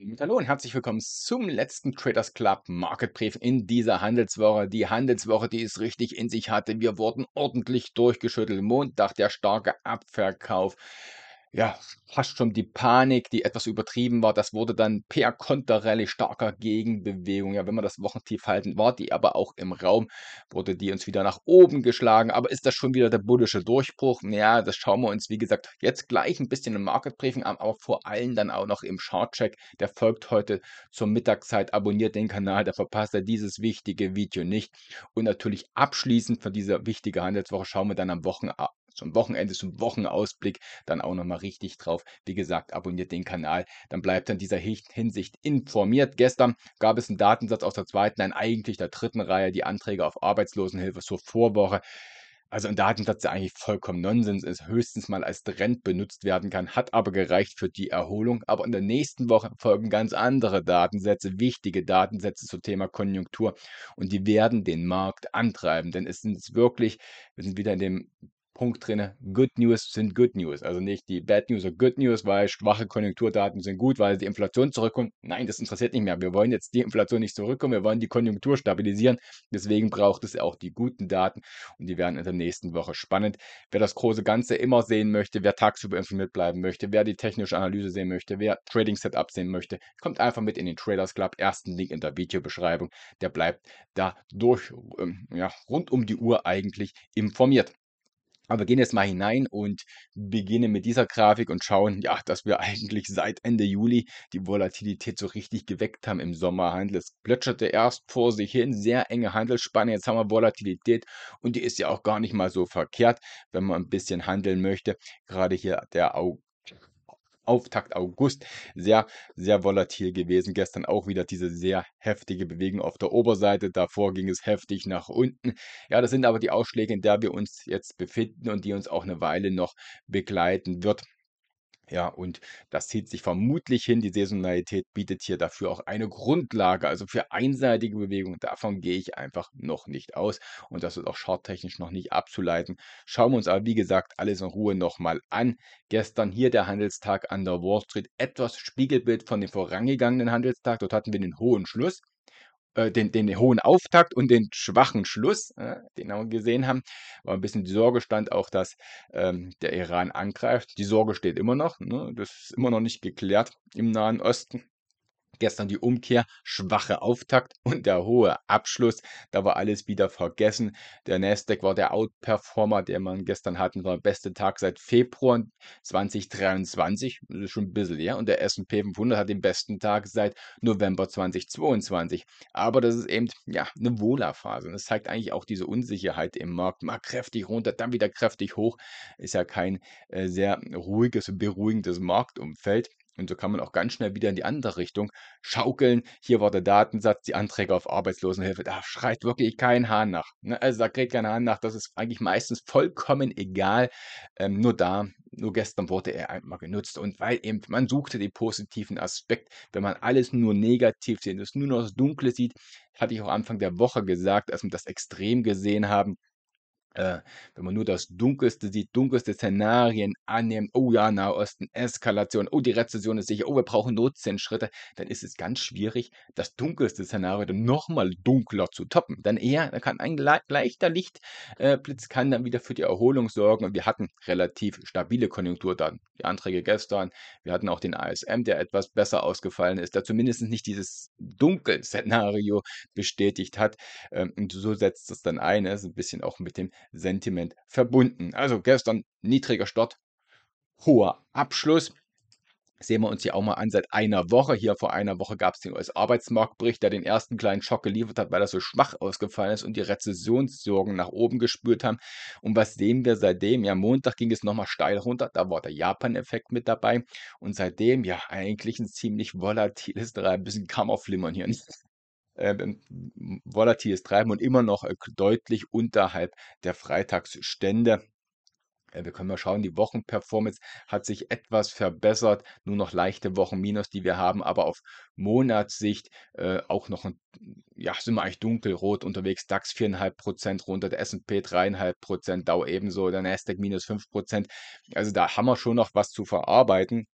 Und hallo und herzlich willkommen zum letzten Traders Club Market Brief in dieser Handelswoche. Die Handelswoche, die es richtig in sich hatte. Wir wurden ordentlich durchgeschüttelt. Montag der starke Abverkauf ja, fast schon die Panik, die etwas übertrieben war. Das wurde dann per Konterrelle starker Gegenbewegung. Ja, wenn wir das Wochentief halten, war die aber auch im Raum, wurde die uns wieder nach oben geschlagen. Aber ist das schon wieder der bullische Durchbruch? Ja, das schauen wir uns, wie gesagt, jetzt gleich ein bisschen im Market Briefing an, aber vor allem dann auch noch im Chartcheck. Der folgt heute zur Mittagszeit. Abonniert den Kanal, da verpasst er dieses wichtige Video nicht. Und natürlich abschließend für diese wichtige Handelswoche schauen wir dann am Wochenende zum Wochenende, zum Wochenausblick dann auch nochmal richtig drauf. Wie gesagt, abonniert den Kanal, dann bleibt in dieser Hinsicht informiert. Gestern gab es einen Datensatz aus der zweiten, nein, eigentlich der dritten Reihe, die Anträge auf Arbeitslosenhilfe zur Vorwoche. Also ein Datensatz, der eigentlich vollkommen Nonsens ist, höchstens mal als Trend benutzt werden kann, hat aber gereicht für die Erholung. Aber in der nächsten Woche folgen ganz andere Datensätze, wichtige Datensätze zum Thema Konjunktur. Und die werden den Markt antreiben, denn es sind wirklich, wir sind wieder in dem Punkt drin. Good News sind Good News. Also nicht die Bad News oder Good News, weil schwache Konjunkturdaten sind gut, weil die Inflation zurückkommt. Nein, das interessiert nicht mehr. Wir wollen jetzt die Inflation nicht zurückkommen, wir wollen die Konjunktur stabilisieren. Deswegen braucht es auch die guten Daten und die werden in der nächsten Woche spannend. Wer das große Ganze immer sehen möchte, wer tagsüber informiert bleiben möchte, wer die technische Analyse sehen möchte, wer Trading Setup sehen möchte, kommt einfach mit in den Traders Club. Ersten Link in der Videobeschreibung. Der bleibt da durch, ähm, ja, rund um die Uhr eigentlich informiert. Aber wir gehen jetzt mal hinein und beginnen mit dieser Grafik und schauen, ja, dass wir eigentlich seit Ende Juli die Volatilität so richtig geweckt haben im Sommerhandel. Es plätscherte erst vor sich hin, sehr enge Handelsspanne. Jetzt haben wir Volatilität und die ist ja auch gar nicht mal so verkehrt, wenn man ein bisschen handeln möchte. Gerade hier der August. Auftakt August sehr, sehr volatil gewesen. Gestern auch wieder diese sehr heftige Bewegung auf der Oberseite. Davor ging es heftig nach unten. Ja, das sind aber die Ausschläge, in der wir uns jetzt befinden und die uns auch eine Weile noch begleiten wird. Ja, und das zieht sich vermutlich hin. Die Saisonalität bietet hier dafür auch eine Grundlage. Also für einseitige Bewegungen, davon gehe ich einfach noch nicht aus. Und das ist auch charttechnisch noch nicht abzuleiten. Schauen wir uns aber, wie gesagt, alles in Ruhe nochmal an. Gestern hier der Handelstag an der Wall Street. Etwas Spiegelbild von dem vorangegangenen Handelstag. Dort hatten wir den hohen Schluss. Äh, den, den hohen Auftakt und den schwachen Schluss, äh, den wir gesehen haben. war ein bisschen die Sorge stand auch, dass ähm, der Iran angreift. Die Sorge steht immer noch. Ne? Das ist immer noch nicht geklärt im Nahen Osten. Gestern die Umkehr, schwache Auftakt und der hohe Abschluss. Da war alles wieder vergessen. Der Nasdaq war der Outperformer, den man gestern hatten, war der beste Tag seit Februar 2023. Das ist schon ein bisschen her. Ja? Und der S&P 500 hat den besten Tag seit November 2022. Aber das ist eben, ja, eine Wohlerphase. das zeigt eigentlich auch diese Unsicherheit im Markt. Mal kräftig runter, dann wieder kräftig hoch. Ist ja kein äh, sehr ruhiges, beruhigendes Marktumfeld. Und so kann man auch ganz schnell wieder in die andere Richtung schaukeln. Hier war der Datensatz, die Anträge auf Arbeitslosenhilfe. Da schreit wirklich kein Hahn nach. Ne? Also da kriegt kein Hahn nach. Das ist eigentlich meistens vollkommen egal. Ähm, nur da, nur gestern wurde er einmal genutzt. Und weil eben man suchte den positiven Aspekt, wenn man alles nur negativ sieht, das nur noch das Dunkle sieht, hatte ich auch Anfang der Woche gesagt, als wir das extrem gesehen haben äh, wenn man nur das Dunkelste sieht, dunkelste Szenarien annimmt, oh ja, Nahosten, Eskalation, oh, die Rezession ist sicher, oh, wir brauchen nur 10 Schritte, dann ist es ganz schwierig, das dunkelste Szenario dann nochmal dunkler zu toppen. Dann eher, da kann ein leichter Lichtblitz äh, kann dann wieder für die Erholung sorgen und wir hatten relativ stabile Konjunkturdaten. Die Anträge gestern, wir hatten auch den ASM, der etwas besser ausgefallen ist, da zumindest nicht dieses dunklen Szenario bestätigt hat. Ähm, und so setzt es dann ein. Das ne? ist ein bisschen auch mit dem Sentiment verbunden. Also gestern niedriger Start, hoher Abschluss sehen wir uns ja auch mal an, seit einer Woche hier, vor einer Woche gab es den US-Arbeitsmarktbericht, der den ersten kleinen Schock geliefert hat, weil das so schwach ausgefallen ist und die Rezessionssorgen nach oben gespürt haben. Und was sehen wir seitdem? Ja, Montag ging es nochmal steil runter, da war der Japan-Effekt mit dabei und seitdem ja eigentlich ein ziemlich volatiles Treiben, ein bisschen Kammerflimmern hier. Ähm, ähm, volatiles Treiben und immer noch äh, deutlich unterhalb der Freitagsstände äh, wir können mal schauen, die Wochenperformance hat sich etwas verbessert. Nur noch leichte Wochenminus, die wir haben, aber auf Monatssicht äh, auch noch ein, ja, sind wir eigentlich dunkelrot unterwegs. DAX 4,5% runter, der SP 3,5%, Dow ebenso, der Nasdaq minus 5%. Also da haben wir schon noch was zu verarbeiten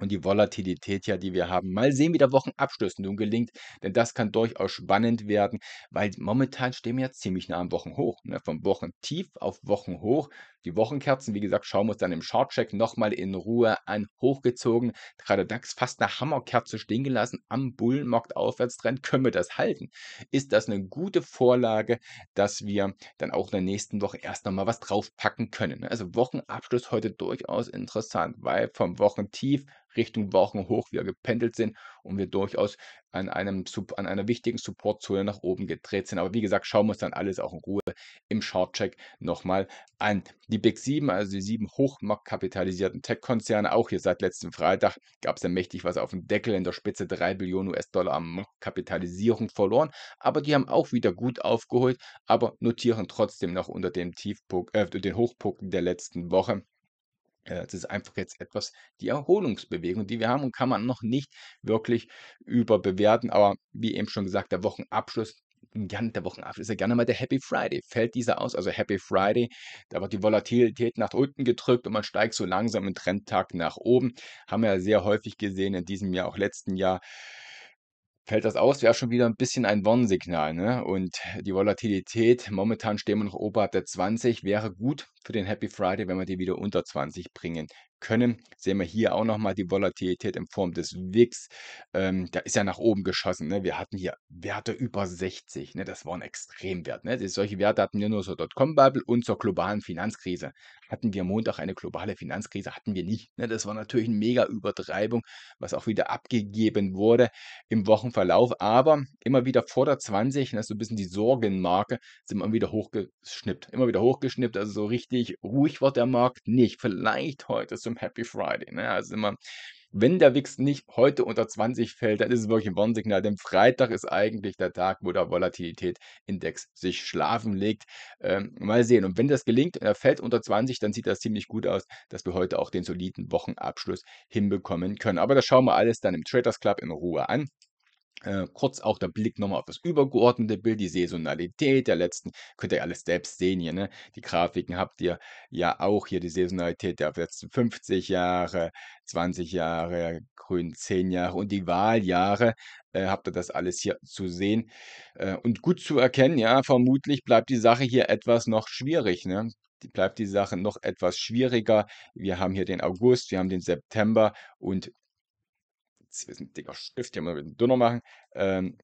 und die Volatilität ja, die wir haben. Mal sehen, wie der Wochenabschluss nun gelingt, denn das kann durchaus spannend werden, weil momentan stehen wir ja ziemlich nah am Wochenhoch. Ne? Vom Wochentief auf Wochenhoch. Die Wochenkerzen, wie gesagt, schauen wir uns dann im Shortcheck nochmal in Ruhe an. Hochgezogen, gerade DAX fast eine Hammerkerze stehen gelassen am Bullenmarkt aufwärtstrend. Können wir das halten? Ist das eine gute Vorlage, dass wir dann auch in der nächsten Woche erst nochmal was draufpacken können? Ne? Also Wochenabschluss heute durchaus interessant, weil vom Wochentief Richtung Wochen hoch wieder gependelt sind und wir durchaus an, einem, an einer wichtigen Supportzone nach oben gedreht sind. Aber wie gesagt, schauen wir uns dann alles auch in Ruhe im Shortcheck nochmal an. Die Big 7, also die sieben hochmarktkapitalisierten Tech-Konzerne, auch hier seit letztem Freitag gab es ja mächtig was auf dem Deckel, in der Spitze 3 Billionen US-Dollar an Marktkapitalisierung verloren, aber die haben auch wieder gut aufgeholt, aber notieren trotzdem noch unter dem Tiefpunkt, äh, den Hochpunkten der letzten Woche. Es ist einfach jetzt etwas die Erholungsbewegung, die wir haben und kann man noch nicht wirklich überbewerten. Aber wie eben schon gesagt, der Wochenabschluss, gerne der Wochenabschluss, ist ja gerne mal der Happy Friday. Fällt dieser aus, also Happy Friday, da wird die Volatilität nach unten gedrückt und man steigt so langsam im Trendtag nach oben. Haben wir ja sehr häufig gesehen in diesem Jahr, auch letzten Jahr fällt das aus, wäre schon wieder ein bisschen ein Warnsignal. Ne? Und die Volatilität, momentan stehen wir noch oberhalb der 20, wäre gut für den Happy Friday, wenn wir die wieder unter 20 bringen können. Sehen wir hier auch nochmal die Volatilität in Form des WIX. Ähm, da ist ja nach oben geschossen. Ne? Wir hatten hier Werte über 60. Ne? Das waren Extremwerte. Ne? Solche Werte hatten wir nur zur Dotcom-Bubble und zur globalen Finanzkrise. Hatten wir Montag eine globale Finanzkrise? Hatten wir nicht. Ne? Das war natürlich eine mega Übertreibung, was auch wieder abgegeben wurde im Wochenverlauf. Aber immer wieder vor der 20, das ist so ein bisschen die Sorgenmarke, sind wir wieder hochgeschnippt. Immer wieder hochgeschnippt. Also so richtig ruhig war der Markt nicht. Vielleicht heute zum Happy Friday. Ne? Also immer, wenn der Wix nicht heute unter 20 fällt, dann ist es wirklich ein Warnsignal, denn Freitag ist eigentlich der Tag, wo der Volatilitätsindex sich schlafen legt. Ähm, mal sehen. Und wenn das gelingt und er fällt unter 20, dann sieht das ziemlich gut aus, dass wir heute auch den soliden Wochenabschluss hinbekommen können. Aber das schauen wir alles dann im Traders Club in Ruhe an. Äh, kurz auch der Blick nochmal auf das übergeordnete Bild, die Saisonalität der letzten, könnt ihr alles selbst sehen hier, ne? Die Grafiken habt ihr ja auch hier, die Saisonalität der letzten 50 Jahre, 20 Jahre, grün 10 Jahre und die Wahljahre, äh, habt ihr das alles hier zu sehen äh, und gut zu erkennen, ja, vermutlich bleibt die Sache hier etwas noch schwierig, ne? bleibt die Sache noch etwas schwieriger. Wir haben hier den August, wir haben den September und jetzt ein dicker Stift, hier mal ein dünner machen, ähm,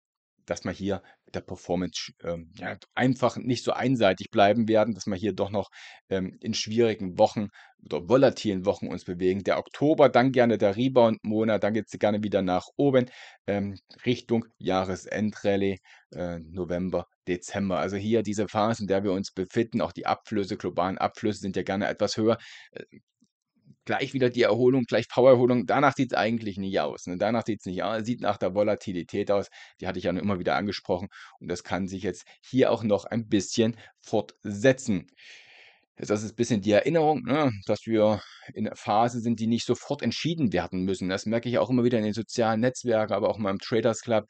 dass wir hier mit der Performance ähm, ja, einfach nicht so einseitig bleiben werden, dass wir hier doch noch ähm, in schwierigen Wochen oder volatilen Wochen uns bewegen. Der Oktober, dann gerne der Rebound-Monat, dann geht es gerne wieder nach oben ähm, Richtung Jahresendrallye äh, November, Dezember. Also hier diese Phase, in der wir uns befinden, auch die Abflüsse, globalen Abflüsse sind ja gerne etwas höher. Äh, gleich wieder die Erholung, gleich Powererholung. Danach sieht es eigentlich nicht aus. Ne? Danach sieht es nicht aus, sieht nach der Volatilität aus. Die hatte ich ja immer wieder angesprochen. Und das kann sich jetzt hier auch noch ein bisschen fortsetzen. Das ist ein bisschen die Erinnerung, ne, dass wir in einer Phase sind, die nicht sofort entschieden werden müssen. Das merke ich auch immer wieder in den sozialen Netzwerken, aber auch in meinem Traders Club.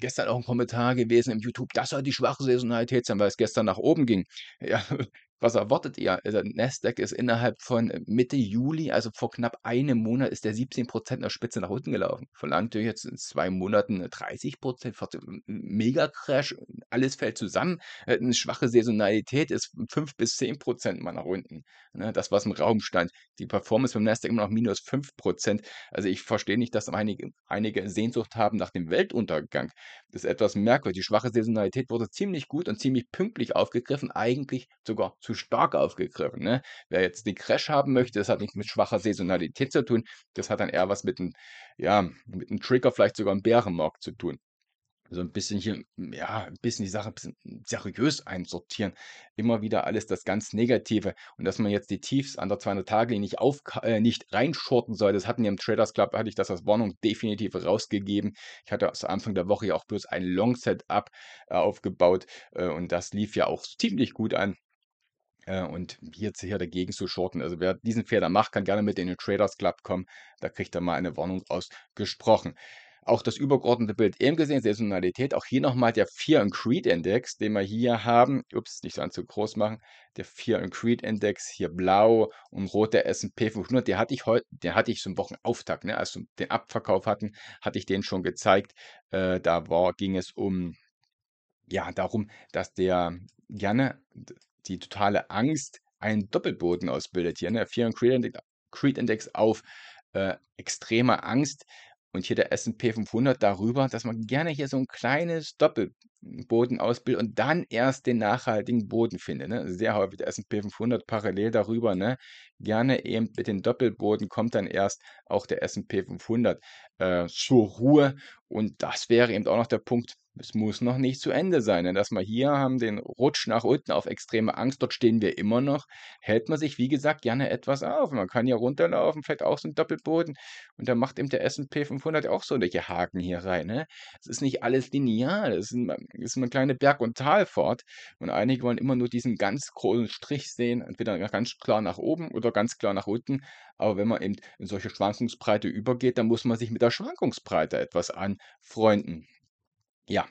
Gestern auch ein Kommentar gewesen im YouTube, das soll die schwache Saisonalität sein, weil es gestern nach oben ging. Ja, was erwartet ihr? Also Nasdaq ist innerhalb von äh, Mitte Juli, also vor knapp einem Monat, ist der 17% der Spitze nach unten gelaufen. Verlangt ihr jetzt in zwei Monaten 30%, 40%, mega alles fällt zusammen. Äh, eine schwache Saisonalität ist 5 bis 10% mal nach unten. Ne? Das, was im Raum stand. Die Performance vom Nasdaq immer noch minus 5%. Also ich verstehe nicht, dass einige, einige Sehnsucht haben nach dem Weltuntergang. Das ist etwas merkwürdig. Die schwache Saisonalität wurde ziemlich gut und ziemlich pünktlich aufgegriffen, eigentlich sogar zu zu stark aufgegriffen. Ne? Wer jetzt den Crash haben möchte, das hat nichts mit schwacher Saisonalität zu tun, das hat dann eher was mit einem, ja, mit einem Trigger, vielleicht sogar im Bärenmarkt zu tun so ein bisschen hier, ja, ein bisschen die Sache ein bisschen seriös einsortieren. Immer wieder alles das ganz Negative. Und dass man jetzt die Tiefs an der 200-Tage-Linie nicht, äh, nicht reinschorten soll, das hatten wir im Traders Club, hatte ich das als Warnung definitiv rausgegeben. Ich hatte aus Anfang der Woche ja auch bloß ein Long-Setup äh, aufgebaut äh, und das lief ja auch ziemlich gut an. Äh, und jetzt hier dagegen zu shorten. Also wer diesen Fehler macht, kann gerne mit in den Traders Club kommen. Da kriegt er mal eine Warnung ausgesprochen. Auch das übergeordnete Bild eben gesehen, Saisonalität. Auch hier nochmal der Fear and Creed Index, den wir hier haben. Ups, nicht so zu groß machen. Der Fear and Creed Index, hier blau und rot der S&P 500. Den hatte ich heute, den hatte ich zum Wochenauftakt, ne, als wir den Abverkauf hatten, hatte ich den schon gezeigt. Äh, da war, ging es um, ja, darum, dass der gerne die totale Angst einen Doppelboden ausbildet hier. Ne? Fear and Creed Index, Creed Index auf äh, extremer Angst und hier der S&P 500 darüber, dass man gerne hier so ein kleines Doppelboden ausbildet und dann erst den nachhaltigen Boden findet. Ne? Also sehr häufig der S&P 500 parallel darüber. Ne? Gerne eben mit dem Doppelboden kommt dann erst auch der S&P 500 äh, zur Ruhe und das wäre eben auch noch der Punkt, es muss noch nicht zu Ende sein. Denn dass wir hier haben den Rutsch nach unten auf extreme Angst, dort stehen wir immer noch, hält man sich, wie gesagt, gerne etwas auf. Man kann ja runterlaufen, vielleicht auch so ein Doppelboden. Und da macht eben der S&P 500 auch so solche Haken hier rein. Ne? Es ist nicht alles linear. Es ist, ist eine kleine Berg- und Talfahrt. Und einige wollen immer nur diesen ganz großen Strich sehen, entweder ganz klar nach oben oder ganz klar nach unten. Aber wenn man eben in solche Schwankungsbreite übergeht, dann muss man sich mit der Schwankungsbreite etwas anfreunden. Ja,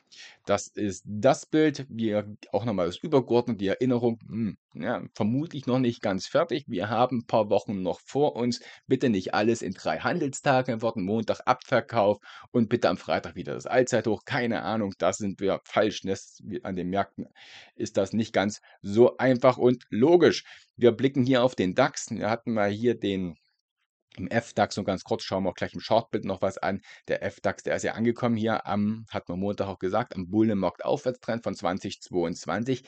das ist das Bild. Wir auch nochmal das übergeordnet, die Erinnerung, hm, ja, vermutlich noch nicht ganz fertig. Wir haben ein paar Wochen noch vor uns. Bitte nicht alles in drei Handelstagen werden. Montag Abverkauf und bitte am Freitag wieder das Allzeithoch. Keine Ahnung, da sind wir falsch. Das, ne? an den Märkten ist das nicht ganz so einfach und logisch. Wir blicken hier auf den DAX. Wir hatten mal hier den im F-DAX und ganz kurz schauen wir auch gleich im Shortbild noch was an. Der F-DAX, der ist ja angekommen hier am, hat man Montag auch gesagt, am Bullenmarkt Aufwärtstrend von 2022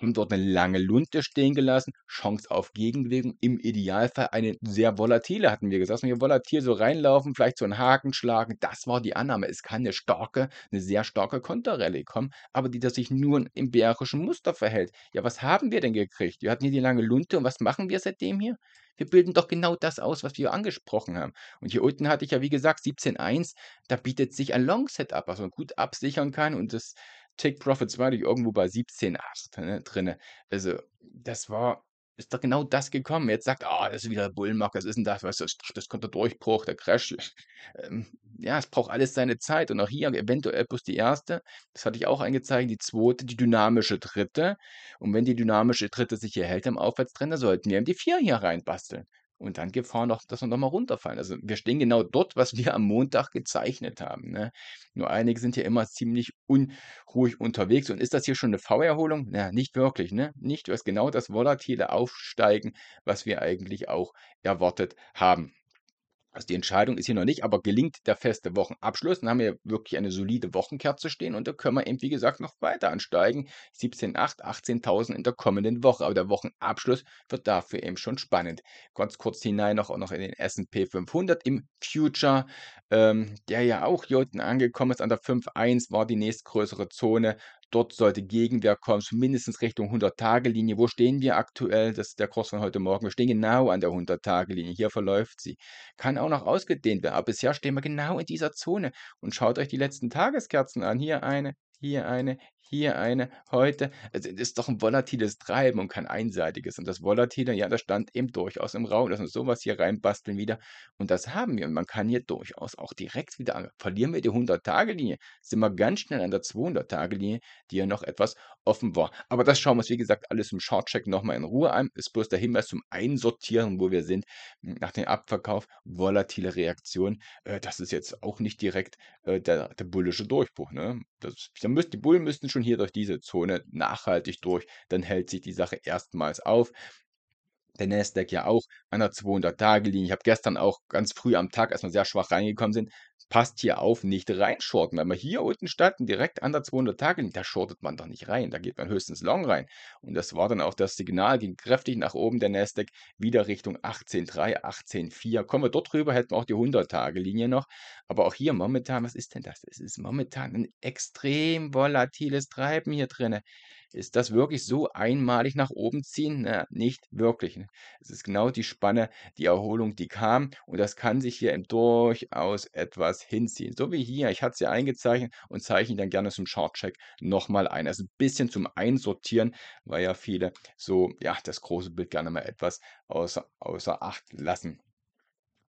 haben dort eine lange Lunte stehen gelassen, Chance auf Gegenbewegung, im Idealfall eine sehr volatile, hatten wir gesagt, wenn hier volatil so reinlaufen, vielleicht so einen Haken schlagen, das war die Annahme. Es kann eine starke, eine sehr starke Konterrallye kommen, aber die, dass sich nur im bärischen Muster verhält. Ja, was haben wir denn gekriegt? Wir hatten hier die lange Lunte und was machen wir seitdem hier? Wir bilden doch genau das aus, was wir angesprochen haben. Und hier unten hatte ich ja, wie gesagt, 17.1, da bietet sich ein Long-Set ab, was man gut absichern kann und das Take Profits war ich irgendwo bei 17,8 ne, drinne. Also, das war, ist doch genau das gekommen. Jetzt sagt, ah, oh, das ist wieder Bullenmarkt, das ist denn das, weißt das, das kommt der Durchbruch, der Crash. Ähm, ja, es braucht alles seine Zeit und auch hier eventuell bloß die erste, das hatte ich auch eingezeigt, die zweite, die dynamische dritte. Und wenn die dynamische dritte sich hier hält im Aufwärtstrend, dann sollten wir eben die vier hier reinbasteln. Und dann gefahren, noch, dass wir nochmal runterfallen. Also wir stehen genau dort, was wir am Montag gezeichnet haben. Ne? Nur einige sind hier immer ziemlich unruhig unterwegs. Und ist das hier schon eine V-Erholung? Na, nicht wirklich. Ne? Nicht, du hast genau das volatile Aufsteigen, was wir eigentlich auch erwartet haben. Also die Entscheidung ist hier noch nicht, aber gelingt der feste Wochenabschluss, dann haben wir wirklich eine solide Wochenkerze stehen und da können wir eben, wie gesagt, noch weiter ansteigen. 17.8, 18.000 in der kommenden Woche, aber der Wochenabschluss wird dafür eben schon spannend. Ganz kurz hinein noch, noch in den S&P 500 im Future, ähm, der ja auch hier unten angekommen ist, an der 5.1 war die nächstgrößere Zone, Dort sollte Gegenwehr kommen, mindestens Richtung 100-Tage-Linie. Wo stehen wir aktuell? Das ist der Kurs von heute Morgen. Wir stehen genau an der 100-Tage-Linie. Hier verläuft sie. Kann auch noch ausgedehnt werden, aber bisher stehen wir genau in dieser Zone. Und schaut euch die letzten Tageskerzen an. Hier eine, hier eine, hier eine, heute. es ist doch ein volatiles Treiben und kein einseitiges. Und das Volatile, ja, das stand eben durchaus im Raum, dass wir sowas hier reinbasteln wieder. Und das haben wir. Und man kann hier durchaus auch direkt wieder an. Verlieren wir die 100-Tage-Linie, sind wir ganz schnell an der 200-Tage-Linie, die ja noch etwas offen war. Aber das schauen wir uns, wie gesagt, alles im Short-Check nochmal in Ruhe an. Ist bloß der Hinweis zum Einsortieren, wo wir sind, hm, nach dem Abverkauf. Volatile Reaktion, äh, das ist jetzt auch nicht direkt äh, der, der bullische Durchbruch. Ne? Das, da müssen, die Bullen müssten schon schon hier durch diese Zone nachhaltig durch, dann hält sich die Sache erstmals auf der Nasdaq ja auch an der 200-Tage-Linie. Ich habe gestern auch ganz früh am Tag, erstmal sehr schwach reingekommen sind, passt hier auf, nicht reinschorten. Wenn wir hier unten standen, direkt an der 200 Tage, linie da shortet man doch nicht rein, da geht man höchstens long rein. Und das war dann auch das Signal, ging kräftig nach oben der Nasdaq, wieder Richtung 18,3, 18,4. Kommen wir dort drüber, hätten wir auch die 100-Tage-Linie noch. Aber auch hier momentan, was ist denn das? Es ist momentan ein extrem volatiles Treiben hier drin. Ist das wirklich so einmalig nach oben ziehen? Na, nicht wirklich. Ne? Es ist genau die Spanne, die Erholung, die kam. Und das kann sich hier durchaus etwas was hinziehen. So wie hier, ich hatte sie eingezeichnet und zeichne dann gerne zum Short-Check nochmal ein. Also ein bisschen zum Einsortieren, weil ja viele so, ja, das große Bild gerne mal etwas außer, außer Acht lassen.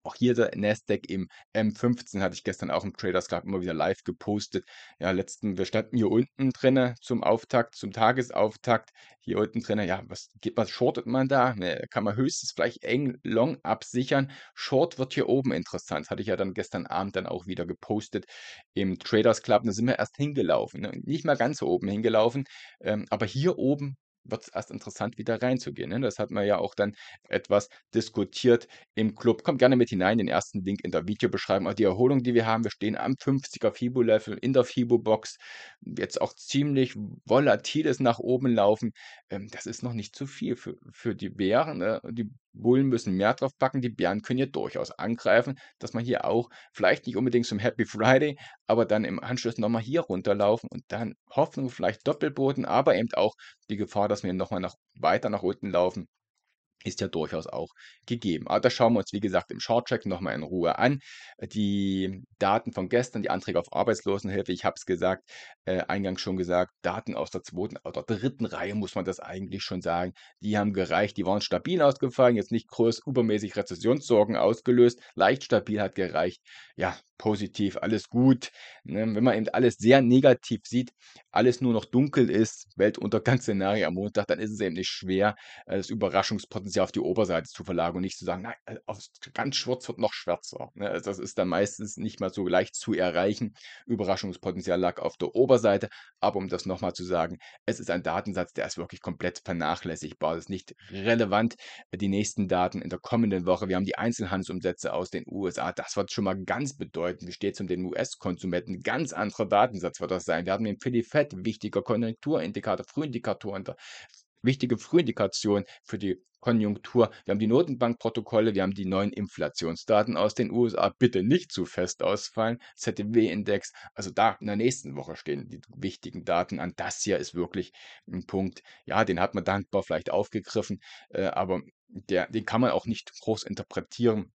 Auch hier der Nasdaq im M15 hatte ich gestern auch im Traders Club immer wieder live gepostet. Ja, letzten, wir standen hier unten drin zum Auftakt, zum Tagesauftakt. Hier unten drin, ja, was was shortet man da? Ne, kann man höchstens vielleicht eng long absichern. Short wird hier oben interessant. hatte ich ja dann gestern Abend dann auch wieder gepostet im Traders Club. Da sind wir erst hingelaufen. Ne? Nicht mal ganz so oben hingelaufen, ähm, aber hier oben wird es erst interessant, wieder reinzugehen. Ne? Das hat man ja auch dann etwas diskutiert im Club. Kommt gerne mit hinein, den ersten Link in der Videobeschreibung. Auch also die Erholung, die wir haben, wir stehen am 50er Fibo-Level in der Fibo-Box. Jetzt auch ziemlich volatiles nach oben laufen. Ähm, das ist noch nicht zu viel für, für die Bären. Ne? Die Bullen müssen mehr drauf packen, Die Bären können ja durchaus angreifen, dass man hier auch vielleicht nicht unbedingt zum Happy Friday, aber dann im Anschluss nochmal hier runterlaufen und dann Hoffnung vielleicht Doppelboden, aber eben auch die Gefahr, dass wir nochmal nach, weiter nach unten laufen ist ja durchaus auch gegeben. Aber das schauen wir uns, wie gesagt, im Shortcheck nochmal in Ruhe an. Die Daten von gestern, die Anträge auf Arbeitslosenhilfe, ich habe es gesagt, äh, eingangs schon gesagt, Daten aus der zweiten oder dritten Reihe, muss man das eigentlich schon sagen, die haben gereicht, die waren stabil ausgefallen, jetzt nicht groß übermäßig Rezessionssorgen ausgelöst, leicht stabil hat gereicht. Ja, positiv, alles gut. Ne? Wenn man eben alles sehr negativ sieht, alles nur noch dunkel ist, Weltuntergangsszenario am Montag, dann ist es eben nicht schwer, das Überraschungspotenzial Klamotten sehr auf die Oberseite zu verlagern und nicht zu sagen, nein, äh, ganz schwarz wird noch schwärzer. Ne? Also das ist dann meistens nicht mal so leicht zu erreichen. Überraschungspotenzial lag auf der Oberseite, aber um das nochmal zu sagen, es ist ein Datensatz, der ist wirklich komplett vernachlässigbar. Das ist nicht relevant. Die nächsten Daten in der kommenden Woche, wir haben die Einzelhandelsumsätze aus den USA, das wird schon mal ganz bedeutend. Wie steht es um den US-Konsumenten? Ganz anderer Datensatz wird das sein. Wir haben den Philly Fed, wichtiger Konjunkturindikator, Frühindikator in der wichtige Frühindikation für die Konjunktur. Wir haben die Notenbankprotokolle, wir haben die neuen Inflationsdaten aus den USA. Bitte nicht zu fest ausfallen. ZDW-Index, also da in der nächsten Woche stehen die wichtigen Daten an. Das hier ist wirklich ein Punkt. Ja, den hat man dankbar vielleicht aufgegriffen, äh, aber der, den kann man auch nicht groß interpretieren.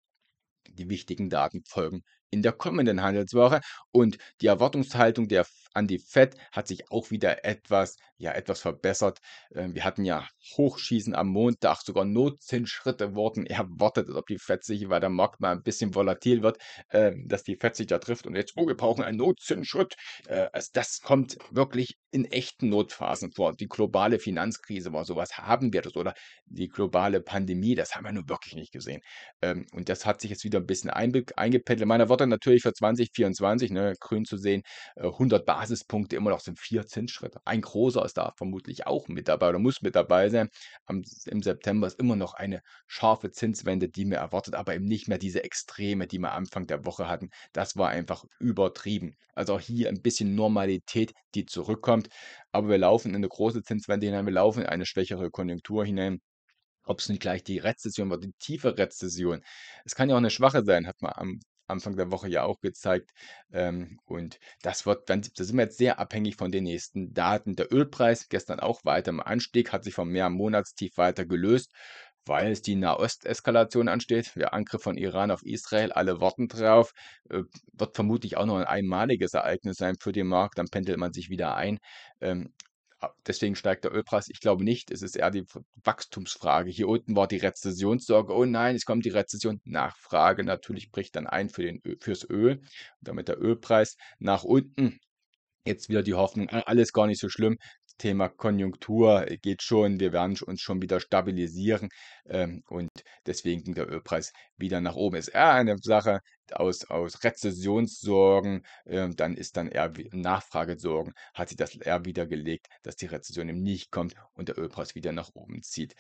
Die wichtigen Daten folgen in der kommenden Handelswoche und die Erwartungshaltung der an die Fett hat sich auch wieder etwas, ja, etwas verbessert. Ähm, wir hatten ja Hochschießen am Montag, sogar Notzinsschritte wurden erwartet, ob die Fett sich, weil der Markt mal ein bisschen volatil wird, ähm, dass die Fett sich da trifft und jetzt, oh, wir brauchen einen Notzinsschritt. Äh, also das kommt wirklich in echten Notphasen vor. Die globale Finanzkrise war sowas, haben wir das oder die globale Pandemie, das haben wir nun wirklich nicht gesehen. Ähm, und das hat sich jetzt wieder ein bisschen eingependelt. Meiner Worte natürlich für 2024, ne, grün zu sehen, 100 äh, Basispunkte immer noch sind vier Zinsschritte. Ein großer ist da vermutlich auch mit dabei oder muss mit dabei sein. Am, Im September ist immer noch eine scharfe Zinswende, die mir erwartet, aber eben nicht mehr diese Extreme, die wir Anfang der Woche hatten. Das war einfach übertrieben. Also auch hier ein bisschen Normalität, die zurückkommt insgesamt. Aber wir laufen in eine große Zinswende hinein, wir laufen in eine schwächere Konjunktur hinein ob es nicht gleich die Rezession war, die tiefe Rezession. Es kann ja auch eine schwache sein, hat man am Anfang der Woche ja auch gezeigt. Ähm, und das wird da sind wir jetzt sehr abhängig von den nächsten Daten. Der Ölpreis gestern auch weiter im Anstieg, hat sich vom Mehrmonatstief weiter gelöst weil es die Nahost-Eskalation ansteht. Der Angriff von Iran auf Israel, alle warten drauf. Äh, wird vermutlich auch noch ein einmaliges Ereignis sein für den Markt, dann pendelt man sich wieder ein. Ähm, deswegen steigt der Ölpreis. Ich glaube nicht. Es ist eher die Wachstumsfrage. Hier unten war die Rezessionssorge. Oh nein, es kommt die Rezession. Nachfrage natürlich bricht dann ein für den, fürs Öl. damit der Ölpreis nach unten. Jetzt wieder die Hoffnung, alles gar nicht so schlimm. Thema Konjunktur geht schon, wir werden uns schon wieder stabilisieren ähm, und deswegen ging der Ölpreis wieder nach oben. Ist eher eine Sache aus, aus Rezessionssorgen, ähm, dann ist dann eher Nachfragesorgen, hat sich das eher wiedergelegt, dass die Rezession eben nicht kommt und der Ölpreis wieder nach oben zieht.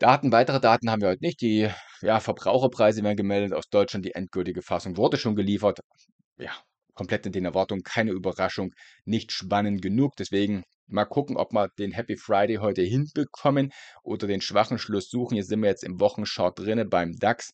Daten, weitere Daten haben wir heute nicht. Die ja, Verbraucherpreise werden gemeldet aus Deutschland. Die endgültige Fassung wurde schon geliefert. Ja, komplett in den Erwartungen, keine Überraschung, nicht spannend genug. Deswegen Mal gucken, ob wir den Happy Friday heute hinbekommen oder den schwachen Schluss suchen. Hier sind wir jetzt im Wochenshort drinne beim DAX.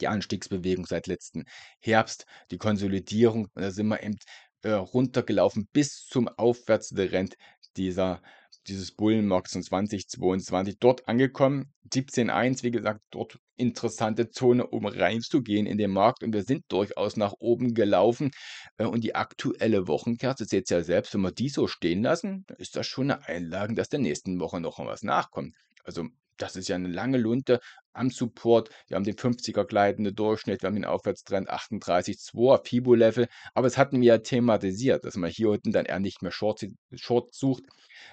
Die Anstiegsbewegung seit letzten Herbst, die Konsolidierung, da sind wir eben äh, runtergelaufen bis zum Aufwärtstrend dieser dieses Bullenmarkt von 2022 dort angekommen. 17.1, wie gesagt, dort interessante Zone, um reinzugehen in den Markt. Und wir sind durchaus nach oben gelaufen. Äh, und die aktuelle Wochenkerze, seht ihr ja selbst, wenn wir die so stehen lassen, ist das schon eine Einlage, dass der nächsten Woche noch was nachkommt. Also das ist ja eine lange Lunte am Support. Wir haben den 50er gleitende Durchschnitt, wir haben den Aufwärtstrend 38,2er Fibo-Level. Aber es hatten wir ja thematisiert, dass man hier unten dann eher nicht mehr Short, Short sucht,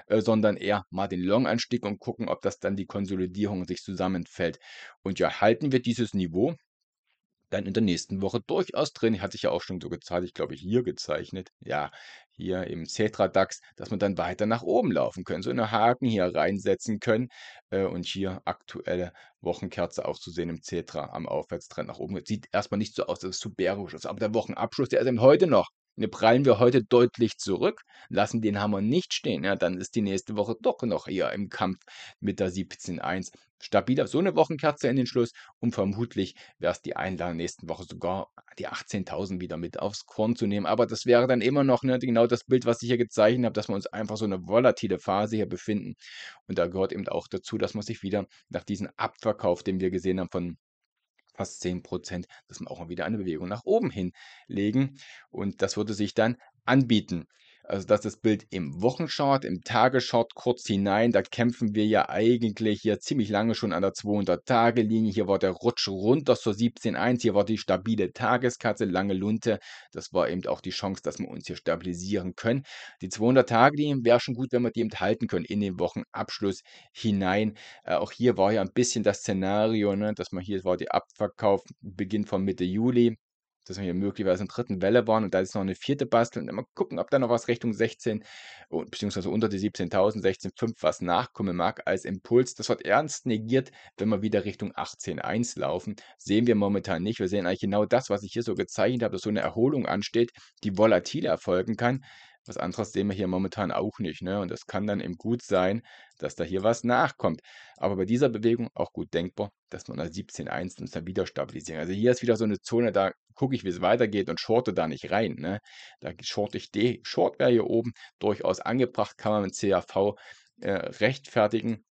äh, sondern eher mal den Long-Anstieg und gucken, ob das dann die Konsolidierung sich zusammenfällt. Und ja, halten wir dieses Niveau, dann in der nächsten Woche durchaus drin. Hatte ich ja auch schon so gezeigt, ich glaube hier gezeichnet. Ja, hier im Cetra-DAX, dass wir dann weiter nach oben laufen können. So einen Haken hier reinsetzen können äh, und hier aktuelle Wochenkerze auch zu sehen im Cetra am Aufwärtstrend nach oben. Sieht erstmal nicht so aus, dass es zu bärisch ist, aber der Wochenabschluss, der ist eben heute noch Ne, prallen wir heute deutlich zurück, lassen den Hammer nicht stehen, ja, dann ist die nächste Woche doch noch eher im Kampf mit der 17-1. Stabiler, so eine Wochenkerze in den Schluss und vermutlich wäre es die Einladung nächsten Woche sogar die 18.000 wieder mit aufs Korn zu nehmen. Aber das wäre dann immer noch ne, genau das Bild, was ich hier gezeichnet habe, dass wir uns einfach so eine volatile Phase hier befinden. Und da gehört eben auch dazu, dass man sich wieder nach diesem Abverkauf, den wir gesehen haben von fast 10 Prozent. Das man auch mal wieder eine Bewegung nach oben hinlegen. Und das würde sich dann anbieten. Also das ist das Bild im Wochenchart, im Tagesschart kurz hinein, da kämpfen wir ja eigentlich hier ziemlich lange schon an der 200-Tage-Linie. Hier war der Rutsch runter zur 17.1, hier war die stabile Tageskatze, lange Lunte. Das war eben auch die Chance, dass wir uns hier stabilisieren können. Die 200-Tage-Linie wäre schon gut, wenn wir die eben halten können in den Wochenabschluss hinein. Äh, auch hier war ja ein bisschen das Szenario, ne, dass man hier war die Abverkauf Beginn von Mitte Juli dass wir hier möglicherweise in der dritten Welle waren und da ist noch eine vierte basteln. Mal gucken, ob da noch was Richtung 16 beziehungsweise unter die 17.000, 16.5 was nachkommen mag als Impuls. Das wird ernst negiert, wenn wir wieder Richtung 18.1 laufen. Sehen wir momentan nicht. Wir sehen eigentlich genau das, was ich hier so gezeichnet habe, dass so eine Erholung ansteht, die volatil erfolgen kann. Was anderes sehen wir hier momentan auch nicht. Ne? Und es kann dann eben gut sein, dass da hier was nachkommt. Aber bei dieser Bewegung auch gut denkbar, dass man da 17.1 uns dann wieder stabilisieren. Also hier ist wieder so eine Zone, da gucke ich, wie es weitergeht und shorte da nicht rein. Ne? Da shorte ich D. Short wäre hier oben durchaus angebracht, kann man mit CAV äh, rechtfertigen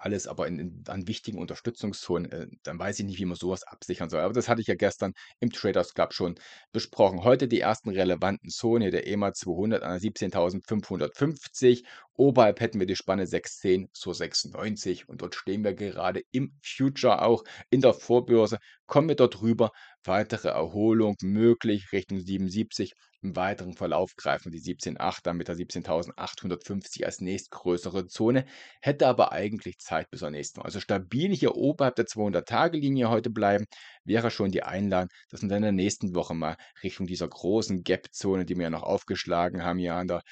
alles, aber in, in, an wichtigen Unterstützungszonen, äh, dann weiß ich nicht, wie man sowas absichern soll. Aber das hatte ich ja gestern im Traders Club schon besprochen. Heute die ersten relevanten Zonen, hier der EMA 200 an 17.550. Oberhalb hätten wir die Spanne 610 zu 96 und dort stehen wir gerade im Future auch in der Vorbörse. Kommen wir dort rüber, weitere Erholung möglich Richtung 77. Im weiteren Verlauf greifen die 178 dann mit der 17.850 als nächstgrößere Zone, hätte aber eigentlich Zeit bis zur nächsten. Also stabil hier oberhalb der 200-Tage-Linie heute bleiben, wäre schon die Einladung, dass man dann in der nächsten Woche mal Richtung dieser großen Gap-Zone, die wir ja noch aufgeschlagen haben, hier an der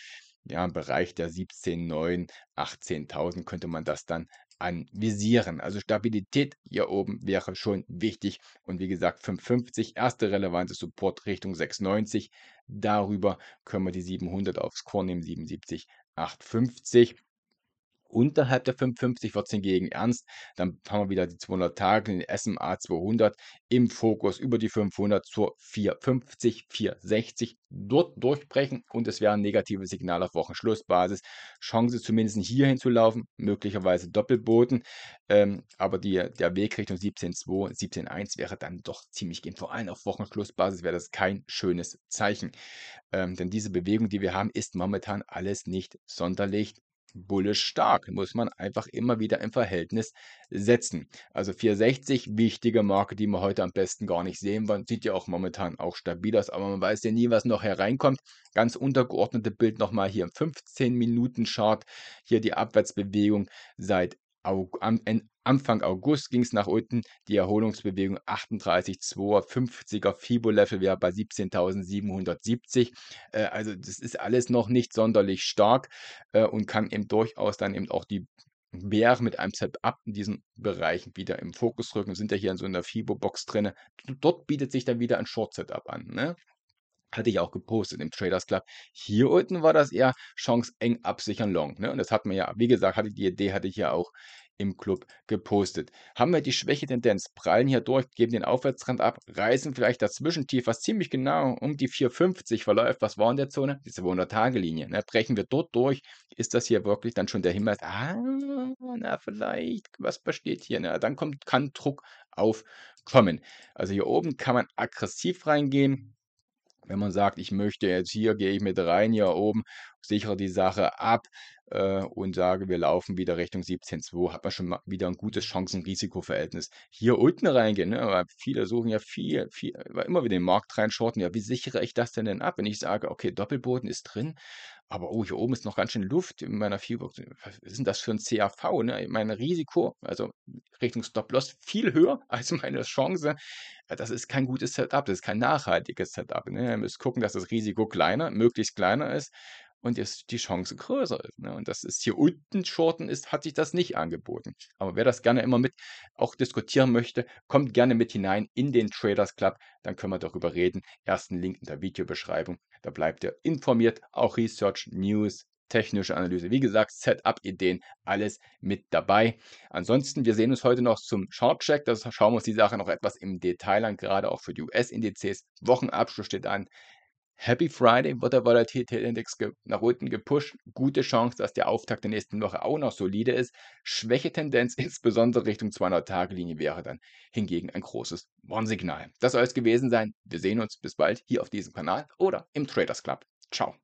ja, im Bereich der 17.9, 18.000 könnte man das dann anvisieren. Also Stabilität hier oben wäre schon wichtig. Und wie gesagt, 550, erste relevante Support Richtung 690. Darüber können wir die 700 aufs Core nehmen, 77, 850. Unterhalb der 550 wird es hingegen ernst. Dann haben wir wieder die 200 Tage, den SMA 200 im Fokus über die 500 zur 450, 460. Dort durchbrechen und es wäre ein negatives Signal auf Wochenschlussbasis. Chance zumindest hierhin zu laufen, möglicherweise Doppelboten. Ähm, aber die, der Weg Richtung 17.2, 17.1 wäre dann doch ziemlich gehen. Vor allem auf Wochenschlussbasis wäre das kein schönes Zeichen. Ähm, denn diese Bewegung, die wir haben, ist momentan alles nicht sonderlich bullisch stark. Muss man einfach immer wieder im Verhältnis setzen. Also 460, wichtige Marke, die wir heute am besten gar nicht sehen wollen. Sieht ja auch momentan auch stabil aus, aber man weiß ja nie, was noch hereinkommt. Ganz untergeordnete Bild nochmal hier im 15-Minuten-Chart. Hier die Abwärtsbewegung seit am Anfang August ging es nach unten, die Erholungsbewegung 38250 er Fibo-Level wäre bei 17.770. Äh, also das ist alles noch nicht sonderlich stark äh, und kann eben durchaus dann eben auch die Bären mit einem Setup in diesen Bereichen wieder im Fokus rücken. Sind ja hier in so einer Fibo-Box drin. Dort bietet sich dann wieder ein Short-Setup an. Ne? hatte ich auch gepostet im Traders Club. Hier unten war das eher Chance eng absichern long. Ne? Und das hat man ja, wie gesagt, hatte die Idee hatte ich ja auch im Club gepostet. Haben wir die Schwächetendenz, prallen hier durch, geben den Aufwärtstrend ab, reißen vielleicht dazwischen tief, was ziemlich genau um die 4,50 verläuft. Was war in der Zone? Diese 100-Tage-Linie. Ne? Brechen wir dort durch, ist das hier wirklich dann schon der Hinweis, ah, na vielleicht, was besteht hier? Ne? Dann kommt, kann Druck aufkommen. Also hier oben kann man aggressiv reingehen wenn man sagt, ich möchte jetzt hier, gehe ich mit rein, hier oben, sichere die Sache ab äh, und sage, wir laufen wieder Richtung 17.2, hat man schon wieder ein gutes Chancen-Risiko-Verhältnis. Hier unten reingehen, ne, weil viele suchen ja viel, viel, immer wieder den Markt reinschorten, ja, wie sichere ich das denn denn ab, wenn ich sage, okay, Doppelboden ist drin, aber oh, hier oben ist noch ganz schön Luft in meiner Viewbox. Was ist denn das für ein CAV? Ne? Mein Risiko, also Richtung Stop-Loss, viel höher als meine Chance. Das ist kein gutes Setup, das ist kein nachhaltiges Setup. Ne? Ihr müsst gucken, dass das Risiko kleiner, möglichst kleiner ist und jetzt die Chance größer. Ne? Und dass es hier unten Shorten ist, hat sich das nicht angeboten. Aber wer das gerne immer mit auch diskutieren möchte, kommt gerne mit hinein in den Traders Club. Dann können wir darüber reden. Ersten Link in der Videobeschreibung. Da bleibt ihr informiert. Auch Research, News, technische Analyse. Wie gesagt, Setup-Ideen, alles mit dabei. Ansonsten, wir sehen uns heute noch zum Short-Check. Da schauen wir uns die Sache noch etwas im Detail an, gerade auch für die US-Indizes. Wochenabschluss steht an. Happy Friday wird der Volatilitätsindex nach unten gepusht. Gute Chance, dass der Auftakt der nächsten Woche auch noch solide ist. Schwäche Tendenz, insbesondere Richtung 200-Tage-Linie, wäre dann hingegen ein großes Warnsignal. Das soll es gewesen sein. Wir sehen uns bis bald hier auf diesem Kanal oder im Traders Club. Ciao.